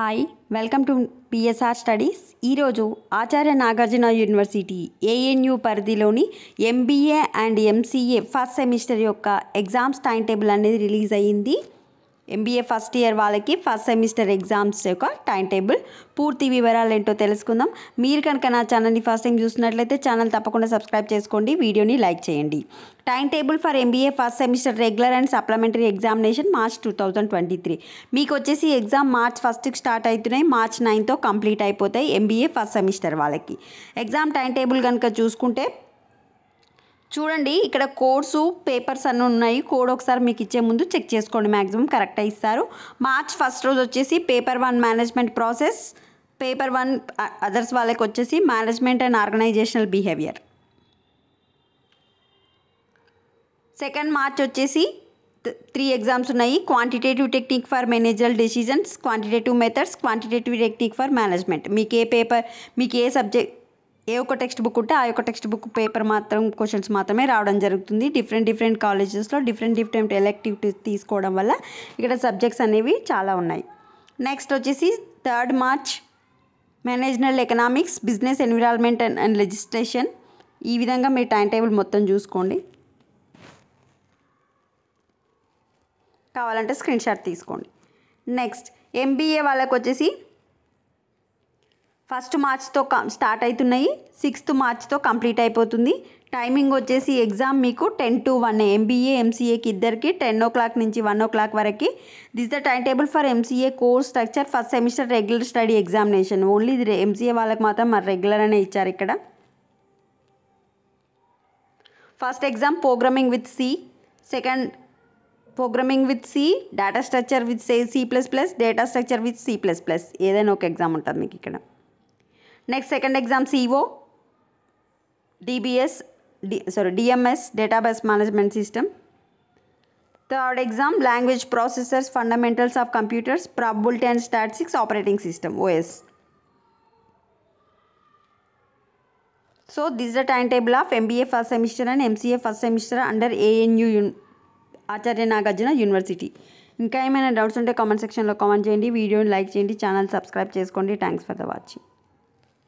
hi welcome to PSR studies ఈరోజు Acharya Nagarjuna university ANU పరిధిలోని MBA and MCA first semester యొక్క exams time table అనేది release అయ్యింది MBA first year వాళ్ళకి first semester exams యొక్క time table పూర్తి వివరాలు ఏంటో తెలుసుకుందాం మీరు కనుక నా ఛానల్ని ఫస్ట్ టైం చూసినట్లయితే ఛానల్ తప్పకుండా సబ్స్క్రైబ్ చేసుకోండి వీడియోని లైక్ చేయండి time table for MBA first semester regular and supplementary examination March two twenty three మీకు వచ్చేసి ఎగ్జామ్ మార్చ్ ఫస్ట్కి స్టార్ట్ అవుతున్నాయి మార్చ్ నైన్తో కంప్లీట్ అయిపోతాయి ఎంబీఏ ఫస్ట్ సెమిస్టర్ వాళ్ళకి ఎగ్జామ్ టైం టేబుల్ కనుక చూసుకుంటే చూడండి ఇక్కడ కోడ్సు పేపర్స్ అన్నీ ఉన్నాయి కోడ్ ఒకసారి మీకు ఇచ్చే ముందు చెక్ చేసుకోండి మ్యాక్సిమం కరెక్ట్గా ఇస్తారు మార్చ్ ఫస్ట్ రోజు వచ్చేసి paper one management process paper one others వాళ్ళకి వచ్చేసి management and organizational behaviour second March వచ్చేసి త్రీ ఎగ్జామ్స్ ఉన్నాయి quantitative technique for manager decisions quantitative methods quantitative technique for management మీకు ఏ పేపర్ మీకు ఏ సబ్జెక్ట్ ఏ ఒక్క టెక్స్ట్ బుక్ ఉంటే ఆ యొక్క టెక్స్ట్ బుక్ పేపర్ మాత్రం క్వశ్చన్స్ మాత్రమే రావడం జరుగుతుంది డిఫరెంట్ డిఫరెంట్ కాలేజెస్లో డిఫరెంట్ డిఫరెంట్ ఎలెక్టివ్ తీసుకోవడం వల్ల ఇక్కడ సబ్జెక్ట్స్ అనేవి చాలా ఉన్నాయి నెక్స్ట్ వచ్చేసి third March managerial economics business environment and and legislation ఈ విధంగా మీ టైం టేబుల్ మొత్తం చూసుకోండి కావాలంటే స్క్రీన్ షాట్ తీసుకోండి నెక్స్ట్ ఎంబీఏ వాళ్ళకు వచ్చేసి ఫస్ట్ మార్చ్తో స్టార్ట్ అవుతున్నాయి సిక్స్త్ మార్చ్తో కంప్లీట్ అయిపోతుంది టైమింగ్ వచ్చేసి ఎగ్జామ్ మీకు టెన్ టు వన్ ఎంబీఏ ఎంసీఏకి ఇద్దరికి టెన్ ఓ క్లాక్ నుంచి వన్ ఓ క్లాక్ వరకు this the time table for MCA course structure first semester regular study examination only ఇది ఎంసీఏ వాళ్ళకి మాత్రం మరి రెగ్యులర్ అనే ఇచ్చారు ఇక్కడ first exam programming with C second programming with C data structure with C plus plus data structure with C plus plus ఏదైనా ఒక exam ఉంటుంది మీకు ఇక్కడ next second exam CO DBS D sorry DMS database management system third exam language processors fundamentals of computers probability and statistics operating system OS so this the time table of MBA first semester and MCA first semester under ANU యూన్ Acharya Nagarjuna university ఇంకా ఏమైనా doubts ఉంటే comment సెక్షన్లో comment చేయండి వీడియోని like చేయండి channel subscribe చేసుకోండి thanks for the watching